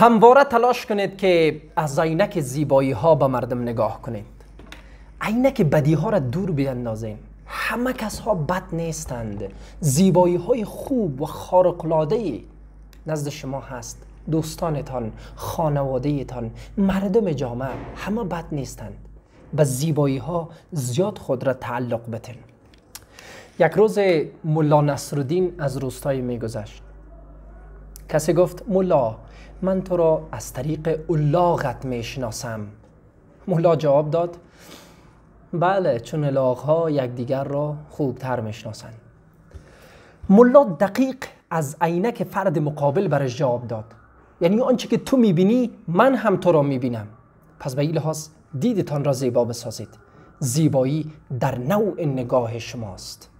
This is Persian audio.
همواره تلاش کنید که از عینک زیبایی ها به مردم نگاه کنید عینک بدی ها را دور بیندازیم همه کس ها بد نیستند زیبایی های خوب و خارق نزد شما هست دوستانتان خانوادهتان مردم جامعه همه بد نیستند به زیبایی ها زیاد خود را تعلق بتن یک روز ملا نصرالدین از روستای میگذشت کسی گفت ملا من تو را از طریق الاغت میشناسم مولا جواب داد بله چون الاغ ها یکدیگر را خوبتر میشناسند ملا دقیق از عینک فرد مقابل برش جواب داد یعنی آنچه که تو میبینی من هم تو را میبینم پس به این لحاظ دیدتان را زیبا بسازید زیبایی در نوع نگاه شماست